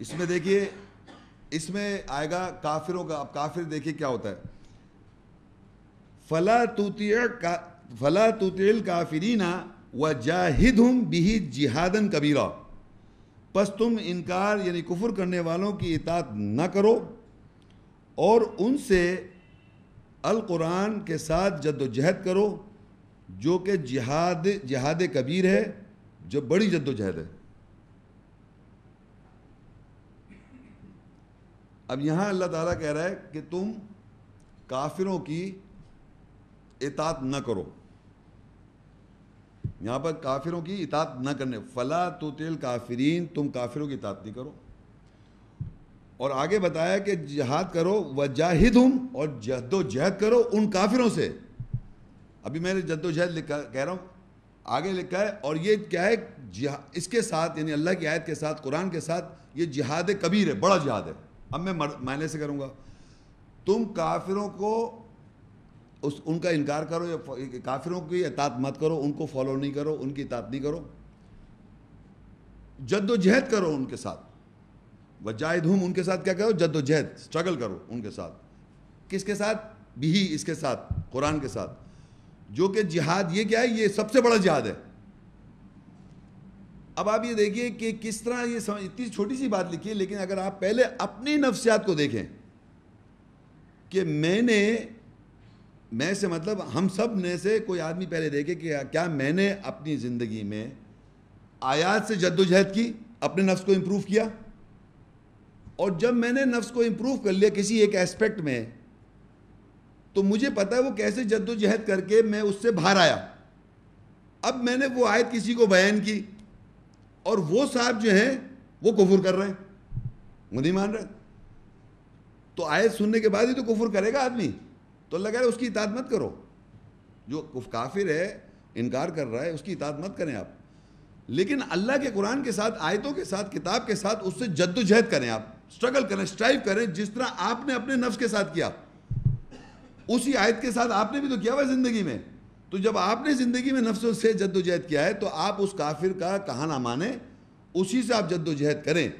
इसमें देखिए इसमें आएगा काफिरों का अब काफिर देखिए क्या होता है फला तूती का फला तूतिल काफिरीना व जाहिद हम बिही जिहादन कबीरा पस तुम इनकार यानी कुफर करने वालों की इतात न करो और उनसे अल कुरान के साथ जद्दोजहद करो जो कि जिहाद जिहाद कबीर है जो बड़ी जद्दोजहद है अब यहाँ अल्लाह ताला कह रहा है कि तुम काफिरों की इतात न करो यहाँ पर काफिरों की इतात न करने फला तो तेल काफिरीन तुम काफिरों की इतात नहीं करो और आगे बताया कि जहाद करो वजाहिद हूँ और जद्दोजहद करो उन काफिरों से अभी मैंने जद्दोजहद लिखा कह रहा हूँ आगे लिखा है और ये क्या है इसके साथ यानी अल्लाह की आयत के साथ कुरान के साथ ये जिहाद कबीर है बड़ा जिहाद है अब मैं मायने से करूँगा तुम काफिरों को उस उनका इनकार करो या काफिरों की अतात मत करो उनको फॉलो नहीं करो उनकी इतात नहीं करो जद्दोजहद करो उनके साथ वजाहिद हम उनके साथ क्या करो जद्दोजहद स्ट्रगल करो उनके साथ किसके साथ भी इसके साथ कुरान के साथ जो कि जिहाद ये क्या है ये सबसे बड़ा जिहाद है अब आप ये देखिए कि किस तरह ये समझ इतनी छोटी सी बात लिखी है लेकिन अगर आप पहले अपनी नफ्सियात को देखें कि मैंने मैं से मतलब हम सब ने से कोई आदमी पहले देखे कि क्या मैंने अपनी ज़िंदगी में आयात से जद्दोजहद की अपने नफ्स को इम्प्रूव किया और जब मैंने नफ्स को इम्प्रूव कर लिया किसी एक एस्पेक्ट में तो मुझे पता है वो कैसे जद्दोजहद करके मैं उससे बाहर आया अब मैंने वो आयत किसी को बयान की और वो साहब जो हैं वो कुफुर कर रहे हैं वो नहीं मान रहे तो आयत सुनने के बाद ही तो कुफुर करेगा आदमी तो अल्लाह कह रहे उसकी इताद मत करो जो काफिर है इनकार कर रहा है उसकी इताद मत करें आप लेकिन अल्लाह के कुरान के साथ आयतों के साथ किताब के साथ उससे जद्दोजहद करें आप स्ट्रगल करें स्ट्राइव करें जिस तरह आपने अपने नफ्स के साथ किया उसी आयत के साथ आपने भी तो किया हुआ जिंदगी में तो जब आपने ज़िंदगी में नफ्स से जद्दोजहद किया है तो आप उस काफिर का कहा ना माने उसी से आप जद्दोजहद करें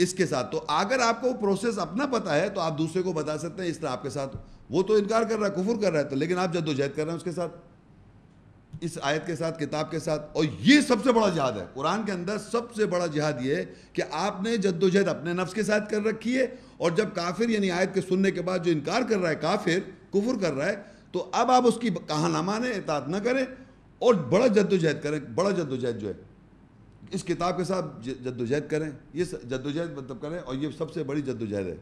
इसके साथ तो अगर आपको वो प्रोसेस अपना पता है तो आप दूसरे को बता सकते हैं इस तरह आपके साथ वो तो इनकार कर रहा है कुफुर कर रहा है तो लेकिन आप जद्दोजहद कर रहे हैं उसके साथ इस आयत के साथ किताब के साथ और ये सबसे बड़ा जिहाद है कुरान के अंदर सबसे बड़ा जिहाद ये है कि आपने जद्दोजहद अपने नफ्स के साथ कर रखी है और जब काफिर यानी आयत के सुनने के बाद जो इनकार कर रहा है काफिर कुफुर कर रहा है तो अब आप उसकी कहा ना माने एतात ना करें और बड़ा जद्दोजहद करें बड़ा जद्दोजहद जो है इस किताब के साथ जद्दोजहद करें ये जद्दोजहद मतलब करें और ये सबसे बड़ी जद्दोजहद है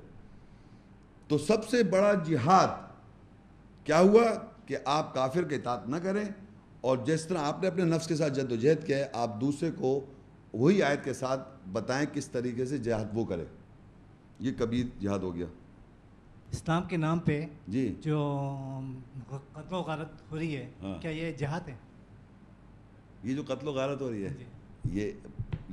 तो सबसे बड़ा जिहाद क्या हुआ कि आप काफिर के इतात ना करें और जिस तरह आपने अपने नफ्स के साथ जद्दोजहद किया है आप दूसरे को वही आयत के साथ बताएं किस तरीके से जिहाद वो करें ये कबीर जहाद हो गया इस्लाम के नाम पे जी जो कत्लो गारत हो रही है हाँ। क्या ये जहाद है ये जो कत्लो गारत हो रही है ये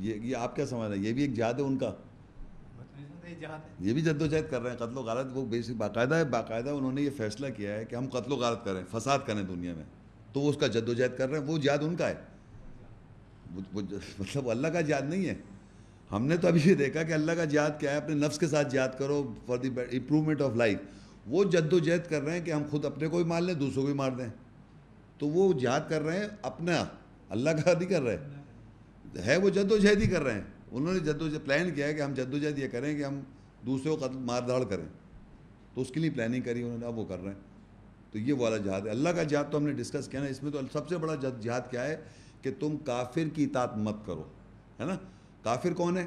ये ये आप क्या समझ रहे हैं ये भी एक जहाद है उनका मतलब ये भी जद्दोजहद कर रहे हैं कत्लो गारत वो बेसिक बाकायदा है बाकायदा उन्होंने ये फैसला किया है कि हम कत्लो गारत करें फसाद करें दुनिया में तो वो उसका जद्दोजहद कर रहे हैं वो जहाद उनका है वो मतलब अल्लाह का जहाद नहीं है हमने तो अभी ये देखा कि अल्लाह का जिहाद क्या है अपने नफ्स के साथ जिहाद करो for the improvement of life वो जद्दोजहद कर रहे हैं कि हम खुद अपने को भी मार लें दूसरों को भी मार दें तो वो जिहाद कर रहे हैं अपना अल्लाह का नहीं कर रहे हैं है वो जद्दोजहद ही कर रहे हैं उन्होंने जद्दोजहद प्लान किया है कि हम जद्दोजहद ये करें कि हम दूसरे को कत्ल मार धाड़ करें तो उसके लिए प्लानिंग करी उन्होंने अब वो कर रहे हैं तो ये वाला जहाद है अल्लाह का जहाद तो हमने डिस्कस किया ना इसमें तो सबसे बड़ा जहाद क्या है कि तुम काफिर की इतात मत करो है ना काफिर कौन है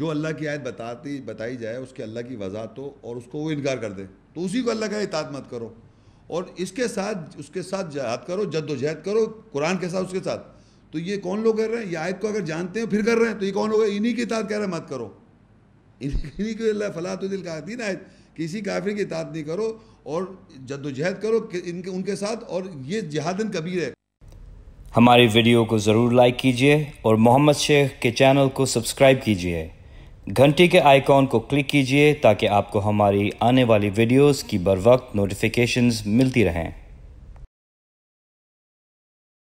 जो अल्लाह की आयत बताती बताई जाए उसके अल्लाह की वजात हो और उसको वो इनकार कर दे तो उसी को अल्लाह का इतात मत करो और इसके साथ उसके साथ जहाद करो जद्दोजहद करो कुरान के साथ उसके साथ तो ये कौन लोग कर रहे हैं ये आयत को अगर जानते हैं फिर कर रहे हैं तो ये कौन लोग है इन्हीं की इतात कह रहे हैं मत करो इन्हीं की अल्लाह फलाह दिल का दिन आयत किसी काफिर की इतात नहीं करो और जद्दोजहद करो इनके उनके साथ और ये जहादन कबीर है हमारी वीडियो को ज़रूर लाइक कीजिए और मोहम्मद शेख के चैनल को सब्सक्राइब कीजिए घंटी के आइकॉन को क्लिक कीजिए ताकि आपको हमारी आने वाली वीडियोस की बर वक्त नोटिफिकेशंस मिलती रहें